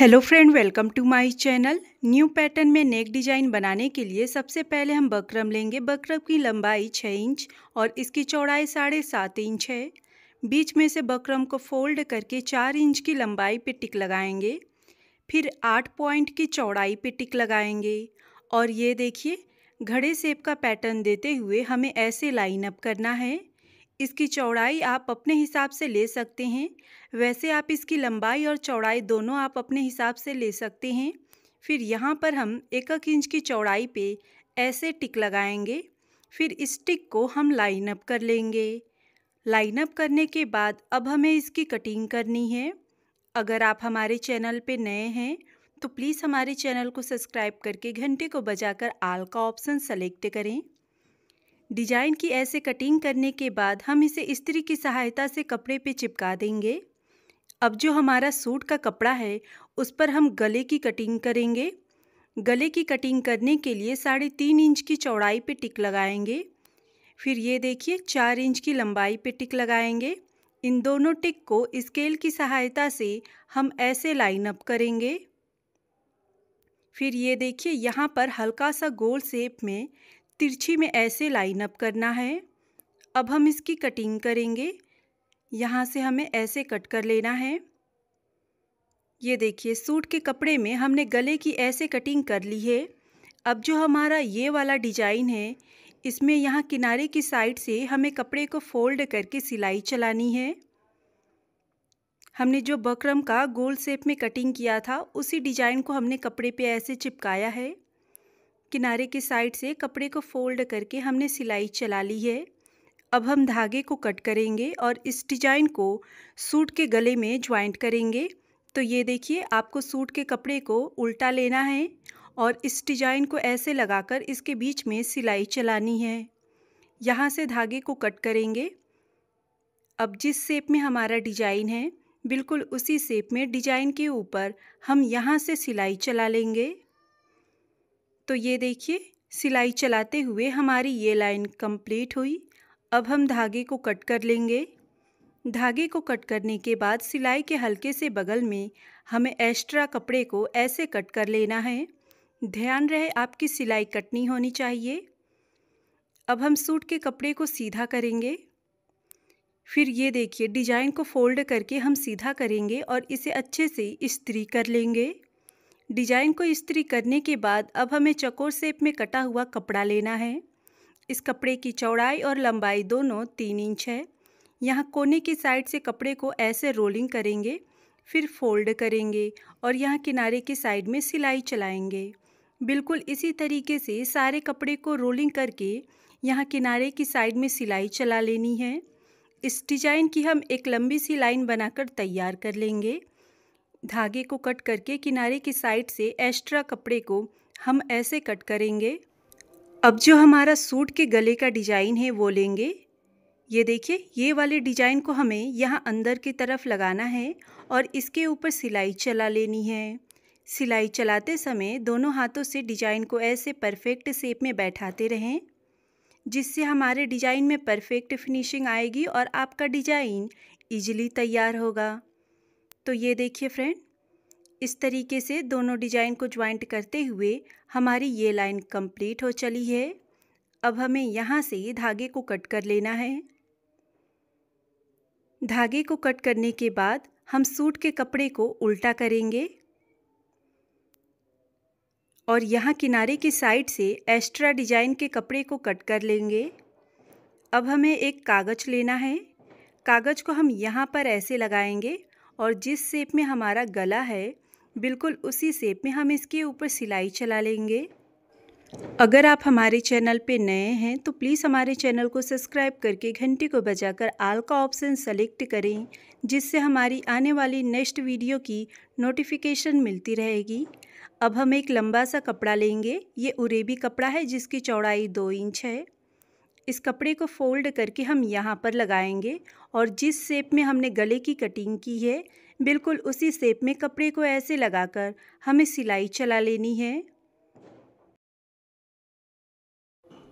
hello friend welcome to my channel new pattern में neck design बनाने के लिए सबसे पहले हम बकरम लेंगे बकरम की लंबाई छः इंच और इसकी चौड़ाई साढ़े सात इंच है बीच में से बकरम को फोल्ड करके चार इंच की लंबाई पे टिक लगाएंगे फिर आठ पॉइंट की चौड़ाई पे टिक लगाएंगे और ये देखिए घड़े सेप का पैटर्न देते हुए हमें ऐसे लाइन अप करना है इसकी चौड़ाई आप अपने हिसाब से ले सकते हैं वैसे आप इसकी लंबाई और चौड़ाई दोनों आप अपने हिसाब से ले सकते हैं फिर यहाँ पर हम एक एक इंच की चौड़ाई पे ऐसे टिक लगाएंगे फिर इस टिक को हम लाइन अप कर लेंगे लाइन अप करने के बाद अब हमें इसकी कटिंग करनी है अगर आप हमारे चैनल पे नए हैं तो प्लीज़ हमारे चैनल को सब्सक्राइब करके घंटे को बजाकर आल का ऑप्शन सेलेक्ट करें डिजाइन की ऐसे कटिंग करने के बाद हम इसे इस्त्री की सहायता से कपड़े पे चिपका देंगे अब जो हमारा सूट का कपड़ा है उस पर हम गले की कटिंग करेंगे गले की कटिंग करने के लिए साढ़े तीन इंच की चौड़ाई पे टिक लगाएंगे फिर ये देखिए चार इंच की लंबाई पे टिक लगाएंगे इन दोनों टिक को स्केल की सहायता से हम ऐसे लाइन अप करेंगे फिर ये देखिए यहाँ पर हल्का सा गोल शेप में तिरछी में ऐसे लाइन अप करना है अब हम इसकी कटिंग करेंगे यहाँ से हमें ऐसे कट कर लेना है ये देखिए सूट के कपड़े में हमने गले की ऐसे कटिंग कर ली है अब जो हमारा ये वाला डिजाइन है इसमें यहाँ किनारे की साइड से हमें कपड़े को फोल्ड करके सिलाई चलानी है हमने जो बकरम का गोल शेप में कटिंग किया था उसी डिजाइन को हमने कपड़े पे ऐसे चिपकाया है किनारे के साइड से कपड़े को फोल्ड करके हमने सिलाई चला ली है अब हम धागे को कट करेंगे और इस डिजाइन को सूट के गले में ज्वाइंट करेंगे तो ये देखिए आपको सूट के कपड़े को उल्टा लेना है और इस डिजाइन को ऐसे लगाकर इसके बीच में सिलाई चलानी है यहाँ से धागे को कट करेंगे अब जिस सेप में हमारा डिजाइन है बिल्कुल उसी सेप में डिजाइन के ऊपर हम यहाँ से सिलाई चला लेंगे तो ये देखिए सिलाई चलाते हुए हमारी ये लाइन कंप्लीट हुई अब हम धागे को कट कर लेंगे धागे को कट करने के बाद सिलाई के हल्के से बगल में हमें एक्स्ट्रा कपड़े को ऐसे कट कर लेना है ध्यान रहे आपकी सिलाई कटनी होनी चाहिए अब हम सूट के कपड़े को सीधा करेंगे फिर ये देखिए डिजाइन को फोल्ड करके हम सीधा करेंगे और इसे अच्छे से इस्त्री कर लेंगे डिजाइन को इस्त्री करने के बाद अब हमें चकोर शेप में कटा हुआ कपड़ा लेना है इस कपड़े की चौड़ाई और लंबाई दोनों तीन इंच है यहाँ कोने की साइड से कपड़े को ऐसे रोलिंग करेंगे फिर फोल्ड करेंगे और यहाँ किनारे की साइड में सिलाई चलाएंगे बिल्कुल इसी तरीके से सारे कपड़े को रोलिंग करके यहाँ किनारे की साइड में सिलाई चला लेनी है इस डिजाइन की हम एक लंबी सी लाइन बनाकर तैयार कर लेंगे धागे को कट करके किनारे की साइड से एक्स्ट्रा कपड़े को हम ऐसे कट करेंगे अब जो हमारा सूट के गले का डिजाइन है वो लेंगे ये देखिए ये वाले डिजाइन को हमें यहाँ अंदर की तरफ लगाना है और इसके ऊपर सिलाई चला लेनी है सिलाई चलाते समय दोनों हाथों से डिजाइन को ऐसे परफेक्ट शेप में बैठाते रहें जिससे हमारे डिजाइन में परफेक्ट फिनिशिंग आएगी और आपका डिजाइन इजीली तैयार होगा तो ये देखिए फ्रेंड इस तरीके से दोनों डिजाइन को ज्वाइंट करते हुए हमारी ये लाइन कंप्लीट हो चली है अब हमें यहाँ से धागे को कट कर लेना है धागे को कट करने के बाद हम सूट के कपड़े को उल्टा करेंगे और यहाँ किनारे की साइड से एक्स्ट्रा डिजाइन के कपड़े को कट कर लेंगे अब हमें एक कागज़ लेना है कागज़ को हम यहाँ पर ऐसे लगाएंगे और जिस सेप में हमारा गला है बिल्कुल उसी सेप में हम इसके ऊपर सिलाई चला लेंगे अगर आप हमारे चैनल पे नए हैं तो प्लीज़ हमारे चैनल को सब्सक्राइब करके घंटी को बजाकर आल का ऑप्शन सेलेक्ट करें जिससे हमारी आने वाली नेक्स्ट वीडियो की नोटिफिकेशन मिलती रहेगी अब हम एक लंबा सा कपड़ा लेंगे ये उरेबी कपड़ा है जिसकी चौड़ाई दो इंच है इस कपड़े को फोल्ड करके हम यहाँ पर लगाएंगे और जिस शेप में हमने गले की कटिंग की है बिल्कुल उसी शेप में कपड़े को ऐसे लगाकर हमें सिलाई चला लेनी है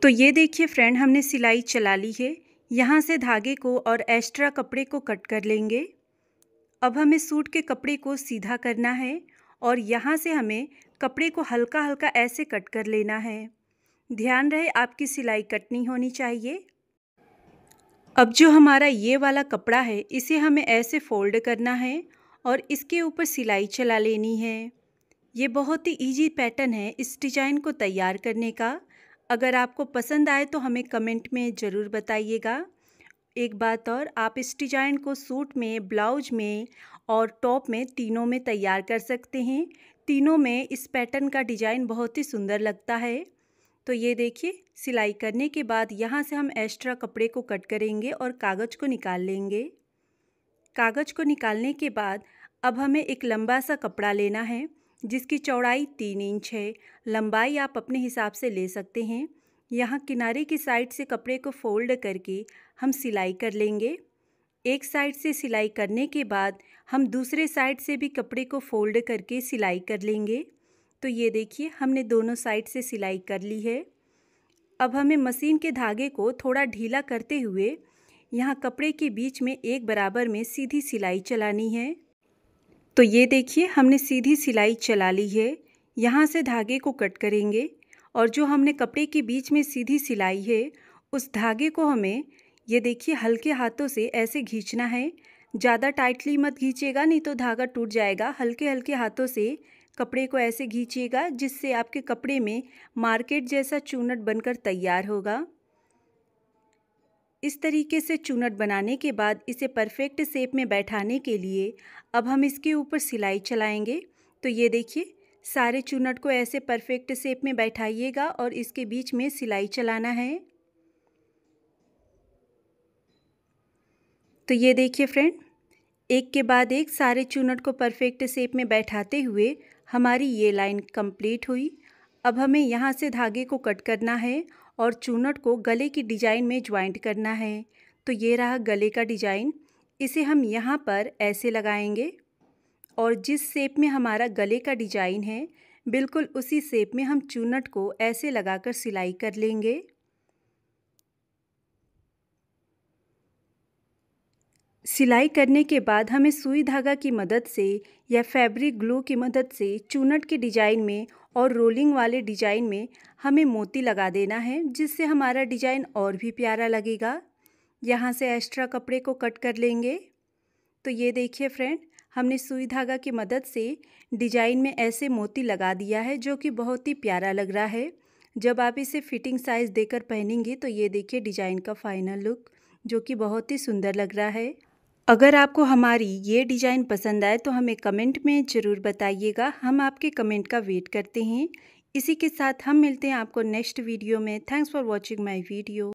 तो ये देखिए फ्रेंड हमने सिलाई चला ली है यहाँ से धागे को और एक्स्ट्रा कपड़े को कट कर लेंगे अब हमें सूट के कपड़े को सीधा करना है और यहाँ से हमें कपड़े को हल्का हल्का ऐसे कट कर लेना है ध्यान रहे आपकी सिलाई कटनी होनी चाहिए अब जो हमारा ये वाला कपड़ा है इसे हमें ऐसे फोल्ड करना है और इसके ऊपर सिलाई चला लेनी है ये बहुत ही इजी पैटर्न है इस डिजाइन को तैयार करने का अगर आपको पसंद आए तो हमें कमेंट में ज़रूर बताइएगा एक बात और आप इस डिज़ाइन को सूट में ब्लाउज में और टॉप में तीनों में तैयार कर सकते हैं तीनों में इस पैटर्न का डिज़ाइन बहुत ही सुंदर लगता है तो ये देखिए सिलाई करने के बाद यहाँ से हम एक्स्ट्रा कपड़े को कट करेंगे और कागज़ को निकाल लेंगे कागज़ को निकालने के बाद अब हमें एक लंबा सा कपड़ा लेना है जिसकी चौड़ाई तीन इंच है लंबाई आप अपने हिसाब से ले सकते हैं यहाँ किनारे की साइड से कपड़े को फोल्ड करके हम सिलाई कर लेंगे एक साइड से सिलाई करने के बाद हम दूसरे साइड से भी कपड़े को फोल्ड करके सिलाई कर लेंगे तो ये देखिए हमने दोनों साइड से सिलाई कर ली है अब हमें मशीन के धागे को थोड़ा ढीला करते हुए यहाँ कपड़े के बीच में एक बराबर में सीधी सिलाई चलानी है तो ये देखिए हमने सीधी सिलाई चला ली है यहाँ से धागे को कट करेंगे और जो हमने कपड़े के बीच में सीधी सिलाई है उस धागे को हमें ये देखिए हल्के हाथों से ऐसे खींचना है ज़्यादा टाइटली मत खींचेगा नहीं तो धागा टूट जाएगा हल्के हल्के हाथों से कपड़े को ऐसे खींचिएगा जिससे आपके कपड़े में मार्केट जैसा चूनट बनकर तैयार होगा इस तरीके से चूनट बनाने के बाद इसे परफेक्ट सेप में बैठाने के लिए अब हम इसके ऊपर सिलाई चलाएंगे तो ये देखिए सारे चूनट को ऐसे परफेक्ट सेप में बैठाइएगा और इसके बीच में सिलाई चलाना है तो ये देखिए फ्रेंड एक के बाद एक सारे चूनट को परफेक्ट सेप में बैठाते हुए हमारी ये लाइन कंप्लीट हुई अब हमें यहाँ से धागे को कट करना है और चूनट को गले की डिजाइन में ज्वाइंट करना है तो ये रहा गले का डिजाइन इसे हम यहाँ पर ऐसे लगाएंगे और जिस सेप में हमारा गले का डिजाइन है बिल्कुल उसी सेप में हम चूनट को ऐसे लगाकर सिलाई कर लेंगे सिलाई करने के बाद हमें सुई धागा की मदद से या फैब्रिक ग्लू की मदद से चूनट के डिजाइन में और रोलिंग वाले डिजाइन में हमें मोती लगा देना है जिससे हमारा डिजाइन और भी प्यारा लगेगा यहाँ से एक्स्ट्रा कपड़े को कट कर लेंगे तो ये देखिए फ्रेंड हमने सुई धागा की मदद से डिजाइन में ऐसे मोती लगा दिया है जो कि बहुत ही प्यारा लग रहा है जब आप इसे फिटिंग साइज़ देकर पहनेंगे तो ये देखिए डिजाइन का फाइनल लुक जो कि बहुत ही सुंदर लग रहा है अगर आपको हमारी ये डिज़ाइन पसंद आए तो हमें कमेंट में ज़रूर बताइएगा हम आपके कमेंट का वेट करते हैं इसी के साथ हम मिलते हैं आपको नेक्स्ट वीडियो में thanks for watching my video